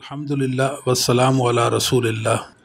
अल्हम्दुलिल्लाह वसलाम वाला रसूल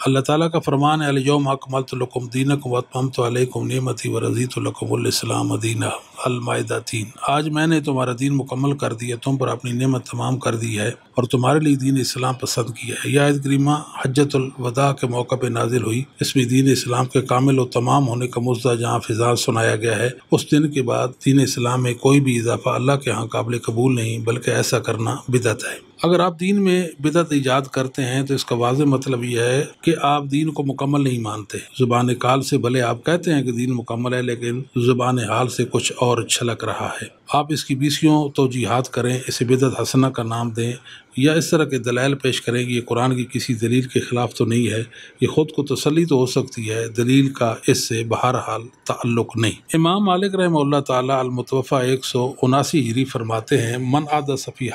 अल्लाह ताला का फरमान है अलयम अकमल तो लकुम दीन वतम तो अलकुम नियमती व रजी तो लकुमलाम दीना अलमायदा तीन आज मैंने तुम्हारा दीन मुकम्मल कर दिया तुम पर अपनी नेमत तमाम कर दी है और तुम्हारे लिए दीन इस्लाम पसंद किया है यह करीमा हजतुलवदा के मौके पर नाजिल हुई इसमें दीन इस्लाम के कामिल और तमाम होने का मुद्दा जहाँ फिजा सुनाया गया है उस दिन के बाद दीन इस्लाम में कोई भी इजाफा अल्लाह के यहाँ काबिल कबूल नहीं बल्कि ऐसा करना बिदत है अगर आप दीन में बिदत ईजाद करते हैं तो इसका वाज मतलब यह है कि आप दीन को मुकम्मल नहीं मानते ज़ुबान काल से भले आप कहते हैं कि दीन मुकम्मल है लेकिन ज़ुबान हाल से कुछ और छलक रहा है आप इसकी बीसियों तो जिहाद करें इसे बिदत हसना का नाम दें या इस तरह के दलाइल पेश करें कि ये कुरान की किसी दलील के ख़िलाफ़ तो नहीं है ये ख़ुद को तसली तो हो सकती है दलील का इससे बहरहाल ताल्लुक नहीं इमाम मालिक रहम तमतफ़ा एक सौ उनासी हिरी फरमाते हैं मन आदा सफ़ी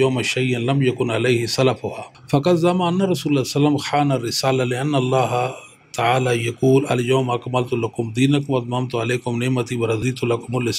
योम शैम यकुन सलफ़ हुआ फ़कत जमान रसूल वसलम ख़ान रसाल तकूल अलोम अकमल तो लकुम दीनक वतमाम तो अलकुम नमती व लकमल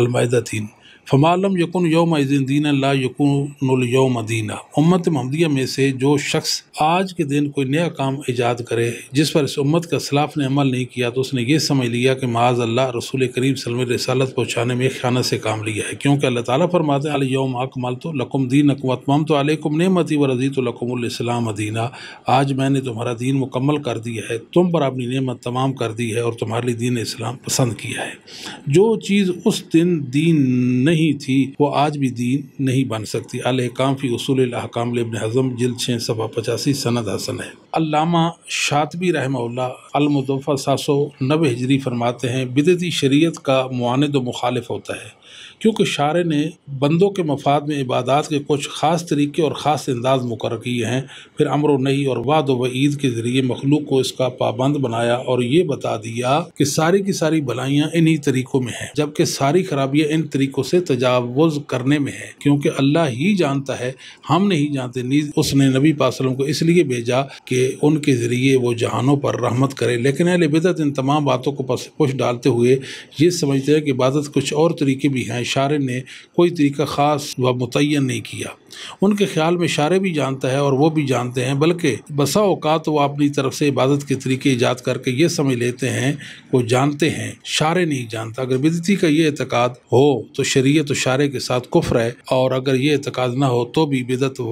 अलमैदीन फ़मालम यकुन योम दीन ला यकुन योम दीना उम्मत महमदिया में से जो शख्स आज के दिन कोई नया काम ईजाद करे जिस पर इस उम्मत का सलाफ ने अमल नहीं किया तो उसने ये समझ लिया कि माज अल्लाह रसूल करीम सलम रसालत पहुँचाने में ख्याना से काम लिया है क्योंकि अल्लाह ताली फरमाते अल योम अकमल तो लकुम दीन अकमतमाम तो अलकुम नमती व रजी तो लकुमलाम दीना आज मैंने तुम्हारा दीन मुकम्मल कर दिया है तुम पर अपनी नमत तमाम कर दी है और तुम्हारे लिए दीन इस्लाम पसंद किया है जो चीज़ उस दिन दीन नहीं थी वो आज भी दीन नहीं बन सकती अलहकाम फ़ी उसूल अहकाम इबन हज़म जिल छः सफ़ा पचासी सनद हसन है अलामा शातबी रहमल्लामदफ़ा सात सौ नब हजरी फरमाते हैं बिदती शरीत का मानद मुखालिफ होता है क्योंकि शारे ने बंदों के मफाद में इबादत के कुछ ख़ास तरीके और ख़ास अंदाज मुकर किए हैं फिर अमर नहीं और वाद व ईद के ज़रिए मखलूक को इसका पाबंद बनाया और ये बता दिया कि सारी की सारी भलाइयाँ इन्हीं तरीक़ों में है जबकि सारी खराबियाँ इन तरीक़ों से तजावज़ करने में है क्योंकि अल्लाह ही जानता है हम नहीं जानते नीज उसने नबी पासलम को इसलिए भेजा कि उनके ज़रिए वो जहानों पर रहमत करे लेकिन अलबिदत इन तमाम बातों को पुश डालते हुए ये समझते हैं कि इबादत कुछ और तरीके भी हैं इशारे ने कोई तरीका ख़ास व मुतन नहीं किया उनके ख्याल में इशारे भी जानता है और वो भी जानते हैं बल्कि बसा अवकात वह अपनी तरफ से इबादत के तरीके ईजाद करके ये समझ लेते हैं वो जानते हैं शारे नहीं जानता अगर बिदती का ये एतक़ाद हो तो शरीय तो शारे के साथ कुफ है और अगर ये एतक़ाद ना हो तो भी बिदत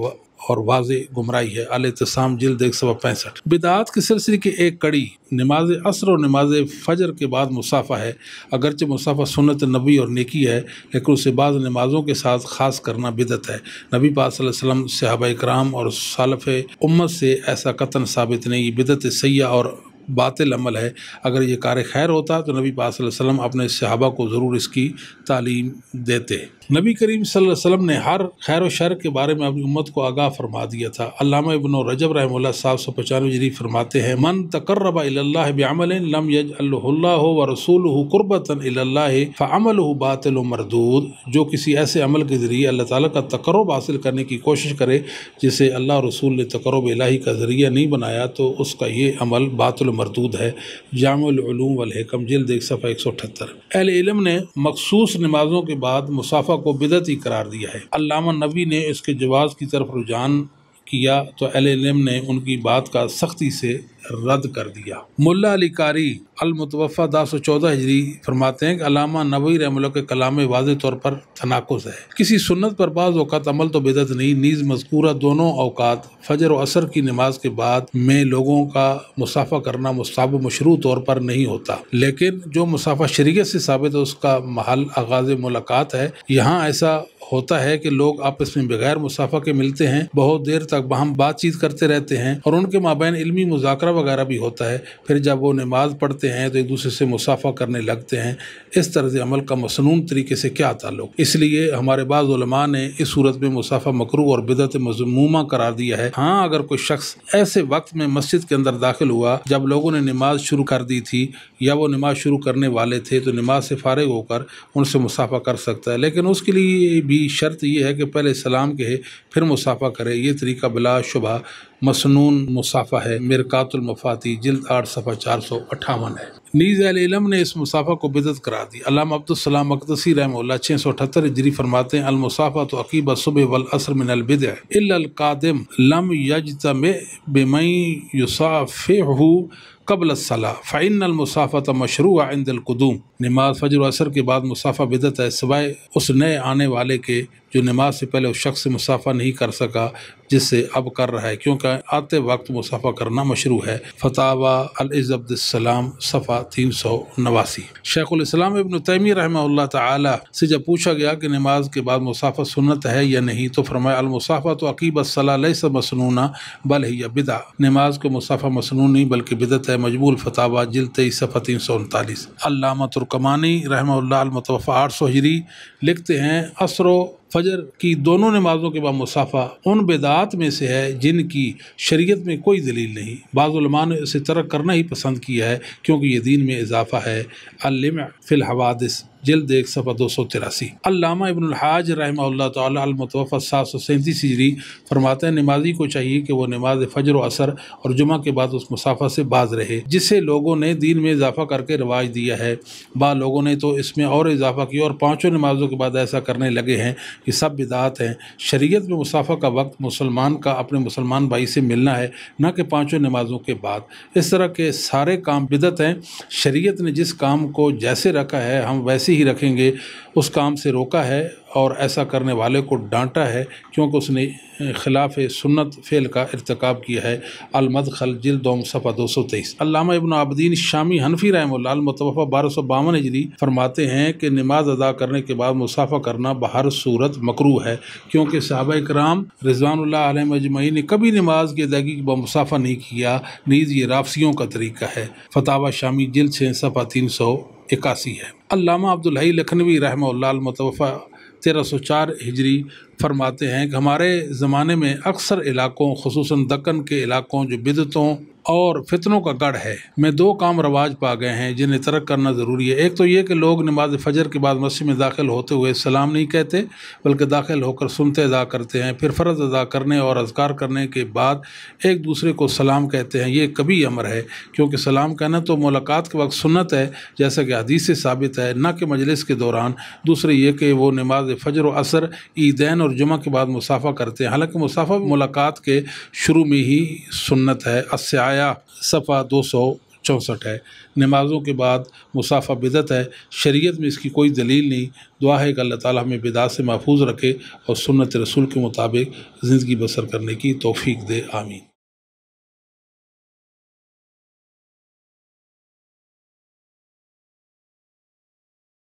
और वाज गुमराही है अल तसाम जिल्द एक सौ पैंसठ बिदात के सिलसिले की एक कड़ी नमाज असर और नमाज फजर के बाद मुसाफा है अगरचे मुसाफा सुनत नबी और नेकी है लेकिन उसे बाद नमाजों के साथ ख़ास करना बिदत है नबी पा सल्लम सहाबा कराम और सालफ़ उम्मत से ऐसा कतन साबित नहीं बिदत सयाह और बातिल अमल है अगर ये कार खैर होता तो नबी पा सल्लम अपने सहाबा को ज़रूर इसकी तालीम देते नबी करीम वसल्लम ने हर खैर शर के बारे में अपनी उम्मत को आगाह फरमा दिया था अलामा इबन रजब रहमल्ला साहब सौ पचानवे जरी फरमाते हैं मन तकर्रबा बमल लम हो व कुर्बतन बातिल मरदूद जो किसी ऐसे अमल के ज़रिए अल्लाह ताला का तकरब हासिल करने की कोशिश करे जिसे अल्लाह रसूल ने तकरब इलाही का ज़रिया नहीं बनाया तो उसका ये अमल बातिल मरदूद है जामूम वलहकम जल्द एक सफ़ा एक सौ अठहत्तर अहम ने मखसूस नमाज़ों के बाद मुसाफ़ा को बिदत ही करार दिया है अलामा नबी ने इसके जवाब की तरफ रुझान किया तो एल ने उनकी बात का सख्ती से रद्द कर दिया मुल्ला अली कारी अलमतवफ़ा दस सौ चौदह हजरी फरमाते हैं कि अलामा नबी रहमल के कलाम वाज तौर पर तनाकुस है किसी सुन्नत पर बाज़ अवत अमल तो बेदत नहीं नीज़ मजकूरा दोनों अवकात फजर व असर की नमाज के बाद में लोगों का मुसाफा करना मुसाब मशरू तौर पर नहीं होता लेकिन जो मुसाफा शरीय से साबित है उसका महल आगाज़ मुलाकात है यहाँ ऐसा होता है कि लोग आपस में बगैर मुसाफा के मिलते हैं बहुत देर तक हम बातचीत करते रहते हैं और उनके माबेन इलमी मुजाकर वगैरह भी होता है फिर जब वो नमाज पढ़ते हैं तो एक दूसरे से मुसाफा करने लगते हैं इस तर्ज अमल का मसनून तरीके से क्या ताल्लुक इसलिए हमारे बाद ने इस सूरत में मुसाफा मकरू और बिदत मजमूमा करार दिया है हाँ अगर कोई शख्स ऐसे वक्त में मस्जिद के अंदर दाखिल हुआ जब लोगों ने नमाज शुरू कर दी थी या वो नमाज शुरू करने वाले थे तो नमाज से फारग होकर उनसे मुसाफा कर सकता है लेकिन उसके लिए भी भी शर्त यह है कि पहले सलाम कहे फिर मुसाफ़ा करे ये तरीका बिला शुबा मसनून मुसाफ़ा है मेरकातुलमफाती जल्द आठ सफ़ा चार सौ अट्ठावन है नीज़ अलम ने इस मुसाफ़ा को बिदत करा दी अलाम अब्दुलसलाम अकदसी रहम छः सौ अठहत्तर जरी फरमाते हैं अलमुसाफ़ा तो अकीब सुबह वल असर मिन अलबिद इलकादम लम यज तम बेमई युसाफ़ कबल सला मुसाफा मुसाफ़त मशरू इंदलकदूम नमाज फजर असर के बाद मुसाफ़ा बिदत है सिवाय उस नए आने वाले के जो नमाज से पहले उस शख्स से मुसाफा नहीं कर सका जिससे अब कर रहा है क्योंकि आते वक्त मुसाफा करना मशरू है फतावा अलज़ब्दसलाम सफ़ा तीन सौ नवासी शेखुलस्लाम इबन तैमी रहमा ताली से जब पूछा गया कि नमाज के बाद मुसाफा सुनत है या नहीं तो फरमाया अलमुसाफा तो अकीब सलासा मसनूना बल ही या बिदा नमाज को मुसाफा मसनू नहीं बल्कि बिदत है मजबूल फतावा जल तेई सफ़ा तीन सौ उनतालीस अलामा तुर्कमानी आठ सौ हजरी लिखते हैं असरो फजर की दोनों नमाजों के बाद मुसाफा उन बेदात में से है जिनकी शरीयत में कोई दलील नहीं बाज़ुलमा ने इसे तर्क करना ही पसंद किया है क्योंकि ये दीन में इजाफा है अलम फ़िलहवादिस जल्द एक सफ़ा दो सौ तिरासी अलामा इबनहाज रहमा तमतफ़ा सात सौ सैंतीस हिजरी फरमाते हैं नमाजी को चाहिए कि वह नमाज फजर व असर और जुमा के बाद उस मुसाफा से बाज रहे जिसे लोगों ने दीन में इजाफा करके रवाज दिया है बा लोगों ने तो इसमें और इजाफा किया और पाँचों नमाजों के बाद ऐसा करने लगे हैं कि सब बिदात हैं शरीत में मुसाफा का वक्त मुसलमान का अपने मुसलमान भाई से मिलना है न कि पाँचों नमाजों के बाद इस तरह के सारे काम बिदत हैं शरीत ने जिस काम को जैसे रखा है हम वैसे ऐसे ही रखेंगे उस काम से रोका है और ऐसा करने वाले को डांटा है क्योंकि उसने खिलाफ सुन्नत फ़ेल का इरतकब किया है अलमदखल जिलदोम सफ़ा दो सौ तेईस अलामा इबन आबदीन शामी हनफी रहमतफ़ा बारह सौ बावन हजरी फरमाते हैं कि नमाज अदा करने के बाद मुसाफ़ा करना बहर सूरत मकरू है क्योंकि साहब कराम रिजवान अजमई ने कभी नमाज की अदायगी के मुसाफ़ा नहीं किया नीज़ ये रापसियों का तरीका है फतावा शामी जिल से सफ़ा तीन सौ इक्यासी है अल्लामा अब्दुलहई लखनवी रहमतफ़ा तेरह सौ चार हिजरी फरमाते हैं कि हमारे ज़माने में अक्सर इलाकों खसूस दक्कन के इलाकों जो बिदतों और फितनों का गढ़ है मैं दो काम रवाज पा गए हैं जिन्हें तर्क करना ज़रूरी है एक तो ये कि लोग नमाज फजर के बाद मस्जिद में दाखिल होते हुए सलाम नहीं कहते बल्कि दाखिल होकर सुनते अदा करते हैं फिर फ़र्ज़ अदा करने और अजगार करने के बाद एक दूसरे को सलाम कहते हैं ये कभी अमर है क्योंकि सलाम कहना तो मुलाकात के वक्त सुन्नत है जैसा कि हदीस से साबित है न कि मजलिस के दौरान दूसरे ये कि वो नमाज फजर व असर ईदैन और जुमा के बाद मुसाफा करते हैं हालाँकि मुसाफा मुलाकात के शुरू में ही सुन्नत है अस्या आया सफ़ा दो सौ चौंसठ है नमाज़ों के बाद मुसाफ़ा बिदत है शरीयत में इसकी कोई दलील नहीं दुआ है कि अल्लाह ताला हमें बिदात से महफूज रखे और सुन्नत रसूल के मुताबिक ज़िंदगी बसर करने की तोफ़ी दे आमीन